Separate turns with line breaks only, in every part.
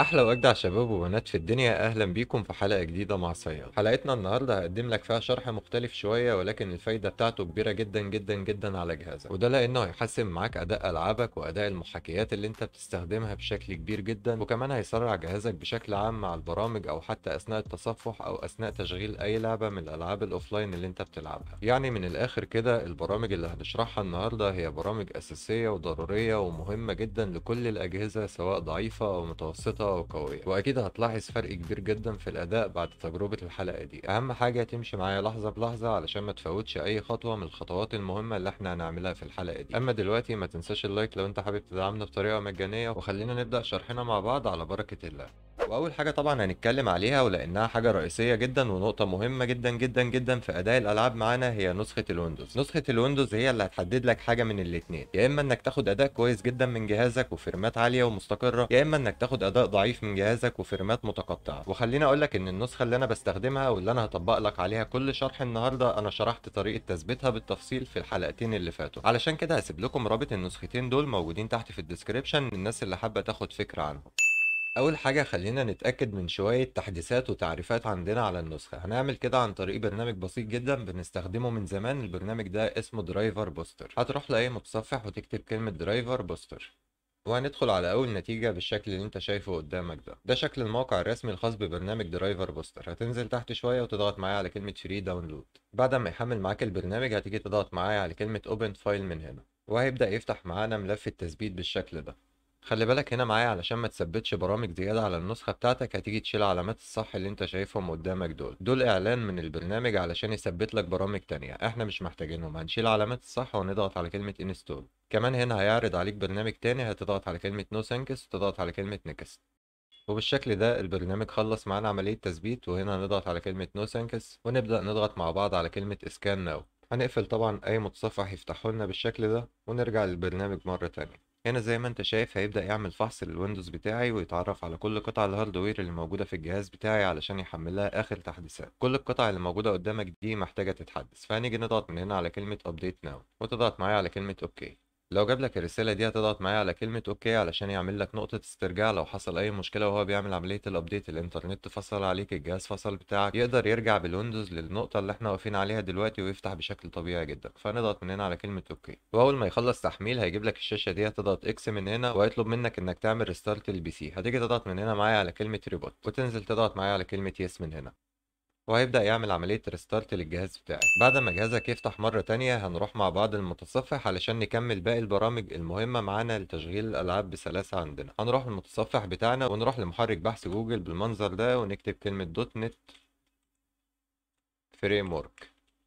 احلى واجدع شباب وبنات في الدنيا اهلا بيكم في حلقه جديده مع صياد حلقتنا النهارده هقدم لك فيها شرح مختلف شويه ولكن الفايده بتاعته كبيره جدا جدا جدا على جهازك وده لانه هيحسن معاك اداء العابك واداء المحاكيات اللي انت بتستخدمها بشكل كبير جدا وكمان هيسرع جهازك بشكل عام مع البرامج او حتى اثناء التصفح او اثناء تشغيل اي لعبه من الالعاب الاوفلاين اللي انت بتلعبها يعني من الاخر كده البرامج اللي هنشرحها النهارده هي برامج اساسيه وضروريه ومهمه جدا لكل الاجهزه سواء ضعيفه او متوسطه اه قوية واكيد هتلاحظ فرق كبير جدا في الاداء بعد تجربة الحلقة دي اهم حاجة تمشي معايا لحظة بلحظة علشان ما تفوتش اي خطوة من الخطوات المهمة اللي احنا هنعملها في الحلقة دي اما دلوقتي ما تنساش اللايك لو انت حابب تدعمنا بطريقة مجانية وخلينا نبدأ شرحنا مع بعض على بركة الله واول حاجه طبعا هنتكلم عليها ولانها حاجه رئيسيه جدا ونقطه مهمه جدا جدا جدا في اداء الالعاب معانا هي نسخه الويندوز نسخه الويندوز هي اللي هتحدد لك حاجه من الاثنين يا اما انك تاخد اداء كويس جدا من جهازك وفيرمات عاليه ومستقره يا اما انك تاخد اداء ضعيف من جهازك وفيرمات متقطعه وخليني اقول لك ان النسخه اللي انا بستخدمها واللي انا هطبق لك عليها كل شرح النهارده انا شرحت طريقه تثبيتها بالتفصيل في الحلقتين اللي فاتوا علشان كده هسيب لكم رابط النسختين دول موجودين تحت في الديسكريبشن للناس اللي حابه تاخد فكره عنهم أول حاجة خلينا نتأكد من شوية تحديثات وتعريفات عندنا على النسخة هنعمل كده عن طريق برنامج بسيط جدا بنستخدمه من زمان البرنامج ده اسمه درايفر بوستر هتروح لأي متصفح وتكتب كلمة درايفر بوستر وهندخل على أول نتيجة بالشكل اللي أنت شايفه قدامك ده ده شكل الموقع الرسمي الخاص ببرنامج درايفر بوستر هتنزل تحت شوية وتضغط معايا على كلمة فري داونلود بعد ما يحمل معاك البرنامج هتيجي تضغط معايا على كلمة اوبن فايل من هنا وهيبدأ يفتح معانا ملف التثبيت بالشكل ده خلي بالك هنا معايا علشان ما تثبتش برامج زيادة على النسخة بتاعتك هتيجي تشيل علامات الصح اللي انت شايفهم قدامك دول دول اعلان من البرنامج علشان يثبت لك برامج تانية احنا مش محتاجينهم هنشيل علامات الصح ونضغط على كلمة انستول كمان هنا هيعرض عليك برنامج تاني هتضغط على كلمة نو ثانكس وتضغط على كلمة نكست وبالشكل ده البرنامج خلص معانا عملية تثبيت وهنا هنضغط على كلمة نو ثانكس ونبدأ نضغط مع بعض على كلمة اسكان ناو هنقفل طبعا اي متصفح يفتحه لنا بالشكل ده ونرجع للبرنامج مرة تانية هنا زي ما انت شايف هيبدأ يعمل فحص للويندوز بتاعي ويتعرف على كل قطع الهاردوير اللي موجودة في الجهاز بتاعي علشان يحملها آخر تحديثات كل القطع اللي موجودة قدامك دي محتاجة تتحدث فهنيجي نضغط من هنا على كلمة Update Now وتضغط معايا على كلمة OK لو جاب لك الرسالة دي هتضغط معايا على كلمة اوكي علشان يعمل لك نقطة استرجاع لو حصل اي مشكلة وهو بيعمل عملية الابديت الانترنت فصل عليك الجهاز فصل بتاعك يقدر يرجع بالويندوز للنقطة اللي احنا واقفين عليها دلوقتي ويفتح بشكل طبيعي جدا فنضغط من هنا على كلمة اوكي واول ما يخلص تحميل هيجيب لك الشاشة دي هتضغط اكس من هنا وهيطلب منك انك تعمل ريستارت البي سي هتيجي تضغط من هنا معايا على كلمة ريبوت وتنزل تضغط معايا على كلمة يس من هنا وهيبدأ يعمل عملية ريستارت للجهاز بتاعك بعد ما جهازك يفتح مرة تانية هنروح مع بعض المتصفح علشان نكمل باقي البرامج المهمة معانا لتشغيل الألعاب بسلاسة عندنا هنروح المتصفح بتاعنا ونروح لمحرك بحث جوجل بالمنظر ده ونكتب كلمة دوت نت فريم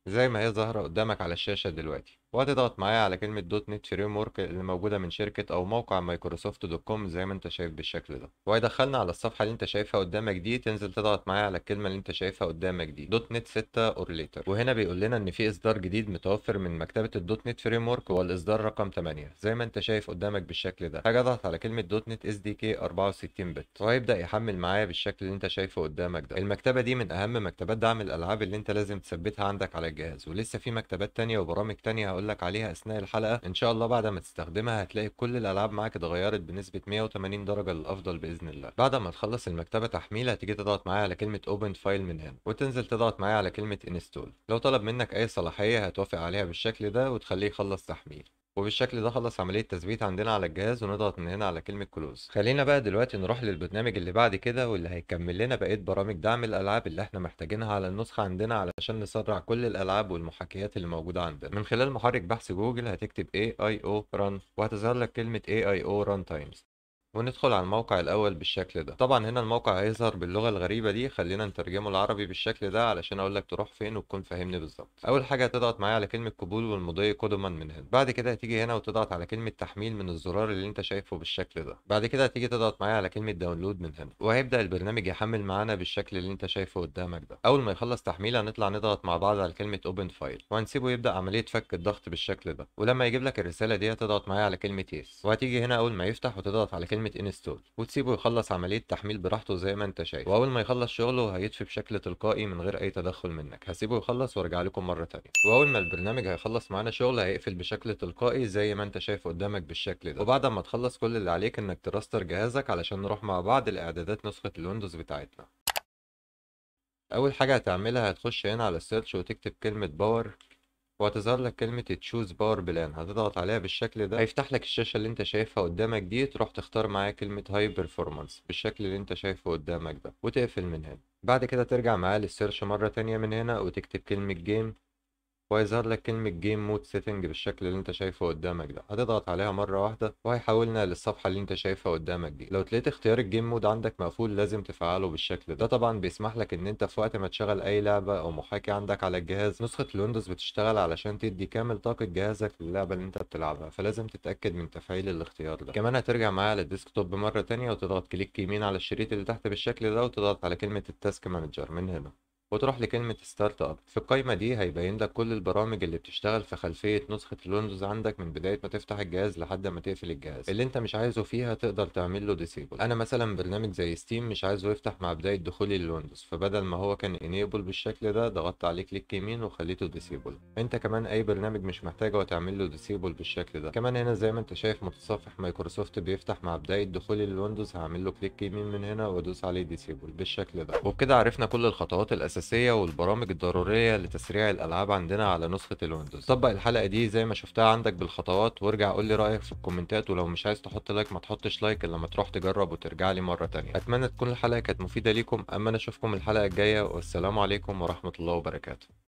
زي ما هي ظاهرة قدامك على الشاشة دلوقتي وهتضغط معايا على كلمة دوت نت فريم ورك اللي موجودة من شركة أو موقع مايكروسوفت دوت كوم زي ما أنت شايف بالشكل ده، وهيدخلنا على الصفحة اللي أنت شايفها قدامك دي تنزل تضغط معايا على الكلمة اللي أنت شايفها قدامك دي دوت نت 6 أور ليتر، وهنا بيقول لنا إن في إصدار جديد متوفر من مكتبة الدوت نت فريم ورك هو الإصدار رقم 8 زي ما أنت شايف قدامك بالشكل ده، هاجي أضغط على كلمة دوت نت اس دي كي 64 بت، وهيبدأ يحمل معايا بالشكل اللي أنت شايفه قدامك ده، المكتبة دي من أهم مكتبات دعم الألعاب اللي أنت لازم تثبتها عندك على الجهاز، ولسه في مكتبات تانية وبرامج تانية هقول هقول لك عليها اثناء الحلقه ان شاء الله بعد ما تستخدمها هتلاقي كل الالعاب معاك اتغيرت بنسبه 180 درجه للافضل باذن الله بعد ما تخلص المكتبه تحميل هتيجي تضغط معايا على كلمه اوبن فايل من هنا وتنزل تضغط معايا على كلمه انستول لو طلب منك اي صلاحيه هتوافق عليها بالشكل ده وتخليه يخلص تحميل وبالشكل ده خلص عملية تثبيت عندنا على الجهاز ونضغط من هنا على كلمة كلوز خلينا بقى دلوقتي نروح للبرنامج اللي بعد كده واللي هيكمل لنا بقية برامج دعم الألعاب اللي احنا محتاجينها على النسخة عندنا علشان نسرع كل الألعاب والمحاكيات اللي موجودة عندنا من خلال محرك بحث جوجل هتكتب AIO Run وهتظهر لك كلمة AIO Run Times وندخل على الموقع الاول بالشكل ده طبعا هنا الموقع هيظهر باللغه الغريبه دي خلينا نترجمه العربي بالشكل ده علشان اقول لك تروح فين وتكون فاهمني بالظبط اول حاجه هتضغط معايا على كلمه قبول والمضي قدما من هنا بعد كده هتيجي هنا وتضغط على كلمه تحميل من الزرار اللي انت شايفه بالشكل ده بعد كده هتيجي تضغط معايا على كلمه داونلود من هنا وهيبدا البرنامج يحمل معانا بالشكل اللي انت شايفه قدامك ده اول ما يخلص تحميل هنطلع نضغط مع بعض على كلمه اوبن فايل وهنسيبه يبدا عمليه فك الضغط بالشكل ده ولما يجيب لك الرساله دي هتضغط معايا على كلمه يس وهتيجي هنا اول ما يفتح وتضغط على كلمه كلمه انستول وتسيبه يخلص عمليه تحميل براحته زي ما انت شايف واول ما يخلص شغله هيطفي بشكل تلقائي من غير اي تدخل منك هسيبه يخلص وارجع لكم مره ثانيه واول ما البرنامج هيخلص معانا شغل هيقفل بشكل تلقائي زي ما انت شايف قدامك بالشكل ده وبعد ما تخلص كل اللي عليك انك تراستر جهازك علشان نروح مع بعض لاعدادات نسخه الويندوز بتاعتنا اول حاجه هتعملها هتخش هنا على السيرش وتكتب كلمه باور وهتظهر لك كلمة تشوز باور بلان هتضغط عليها بالشكل ده هيفتح لك الشاشة اللي انت شايفها قدامك دي تروح تختار معايا كلمة هاي بيرفورمانس بالشكل اللي انت شايفه قدامك ده وتقفل من هنا بعد كده ترجع معايا للسيرش مرة تانية من هنا وتكتب كلمة جيم وهيظهر لك كلمة جيم مود سيتنج بالشكل اللي انت شايفه قدامك ده هتضغط عليها مرة واحدة وهيحولنا للصفحة اللي انت شايفها قدامك دي لو تلاقيت اختيار الجيم مود عندك مقفول لازم تفعله بالشكل ده ده طبعا بيسمح لك ان انت في وقت ما تشغل اي لعبة او محاكي عندك على الجهاز نسخة الويندوز بتشتغل علشان تدي كامل طاقة جهازك للعبة اللي انت بتلعبها فلازم تتأكد من تفعيل الاختيار ده كمان هترجع معايا على الديسكتوب مرة تانية وتضغط كليك يمين على الشريط اللي تحت بالشكل ده وتضغط على كلمة التاسك مانجر من هنا وتروح لكلمة ستارت اب في القايمة دي هيبين لك كل البرامج اللي بتشتغل في خلفية نسخة الويندوز عندك من بداية ما تفتح الجهاز لحد ما تقفل الجهاز اللي انت مش عايزه فيها تقدر تعمل له ديسيبل انا مثلا برنامج زي ستيم مش عايزه يفتح مع بداية دخولي للويندوز فبدل ما هو كان انيبل بالشكل ده ضغطت عليه كليك يمين وخليته ديسيبل انت كمان اي برنامج مش محتاجه وتعمل له ديسيبل بالشكل ده كمان هنا زي ما انت شايف متصفح مايكروسوفت بيفتح مع بداية دخولي للويندوز هعمل له كليك يمين من هنا وادوس عليه ديسيبل بالشكل ده وبكده عرفنا كل الخطوات الاساسية الأساسية والبرامج الضرورية لتسريع الألعاب عندنا على نسخة الويندوز طبق الحلقة دي زي ما شفتها عندك بالخطوات وارجع قول لي رأيك في الكومنتات ولو مش عايز تحط لايك ما تحطش لايك إلا ما تروح تجرب وترجع لي مرة تانية أتمنى تكون الحلقة كانت مفيدة ليكم أما أنا أشوفكم الحلقة الجاية والسلام عليكم ورحمة الله وبركاته